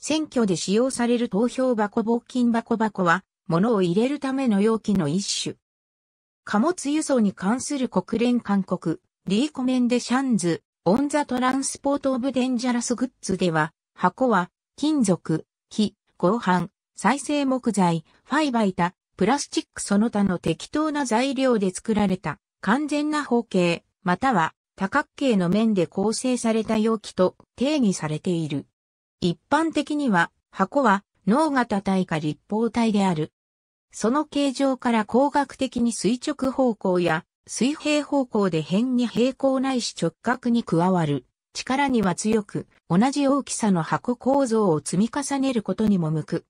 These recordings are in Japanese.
選挙で使用される投票箱募金箱箱は、物を入れるための容器の一種。貨物輸送に関する国連勧告、リーコメンデシャンズ、オンザトランスポートオブデンジャラスグッズでは、箱は、金属、木、合板、再生木材、ファイバイタ、プラスチックその他の適当な材料で作られた、完全な方形、または多角形の面で構成された容器と定義されている。一般的には、箱は、脳型体か立方体である。その形状から工学的に垂直方向や水平方向で辺に平行ないし直角に加わる。力には強く、同じ大きさの箱構造を積み重ねることにも向く。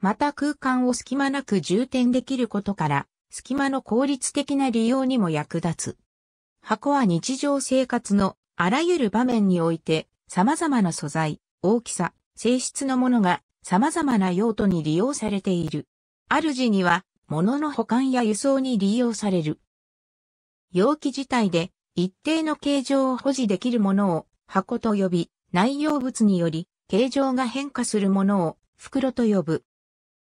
また空間を隙間なく充填できることから、隙間の効率的な利用にも役立つ。箱は日常生活のあらゆる場面において、様々な素材、大きさ、性質のものが様々な用途に利用されている。主には、物の保管や輸送に利用される。容器自体で一定の形状を保持できるものを箱と呼び、内容物により形状が変化するものを袋と呼ぶ。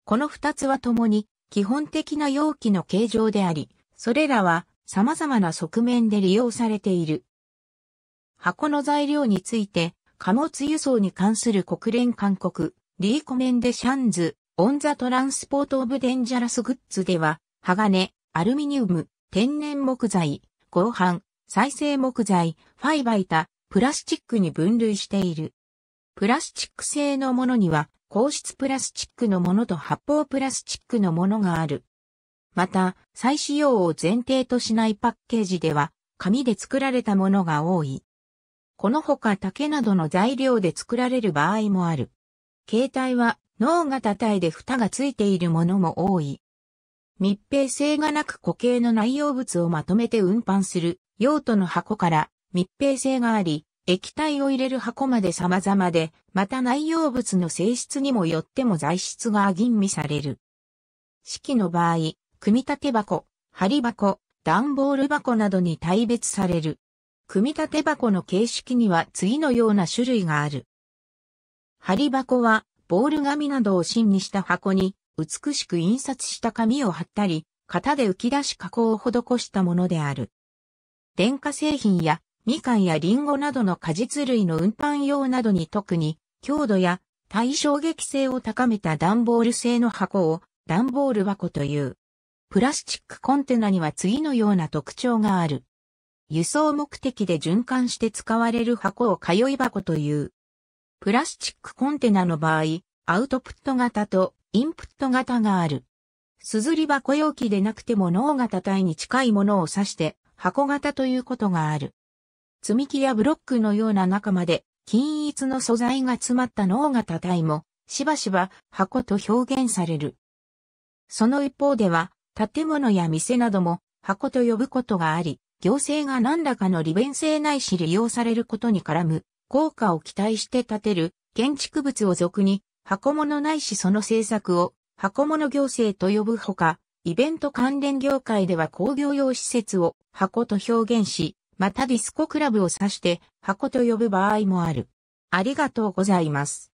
この二つは共に基本的な容器の形状であり、それらは様々な側面で利用されている。箱の材料について貨物輸送に関する国連勧告、リーコメンデシャンズ、オンザトランスポートオブデンジャラスグッズでは、鋼、アルミニウム、天然木材、合板、再生木材、ファイバイタ、プラスチックに分類している。プラスチック製のものには、硬質プラスチックのものと発泡プラスチックのものがある。また、再使用を前提としないパッケージでは、紙で作られたものが多い。このほか竹などの材料で作られる場合もある。携帯は脳型体で蓋がついているものも多い。密閉性がなく固形の内容物をまとめて運搬する用途の箱から密閉性があり、液体を入れる箱まで様々で、また内容物の性質にもよっても材質が吟味される。式の場合、組み立て箱、針箱、段ボール箱などに大別される。組み立て箱の形式には次のような種類がある。針箱は、ボール紙などを芯にした箱に、美しく印刷した紙を貼ったり、型で浮き出し加工を施したものである。電化製品や、みかんやりんごなどの果実類の運搬用などに特に、強度や対衝撃性を高めた段ボール製の箱を、段ボール箱という。プラスチックコンテナには次のような特徴がある。輸送目的で循環して使われる箱を通い箱という。プラスチックコンテナの場合、アウトプット型とインプット型がある。すずり箱容器でなくても脳型体に近いものを指して箱型ということがある。積み木やブロックのような中まで均一の素材が詰まった脳型体もしばしば箱と表現される。その一方では建物や店なども箱と呼ぶことがあり、行政が何らかの利便性ないし利用されることに絡む、効果を期待して建てる、建築物を俗に、箱物ないしその政策を、箱物行政と呼ぶほか、イベント関連業界では工業用施設を箱と表現し、またディスコクラブを指して箱と呼ぶ場合もある。ありがとうございます。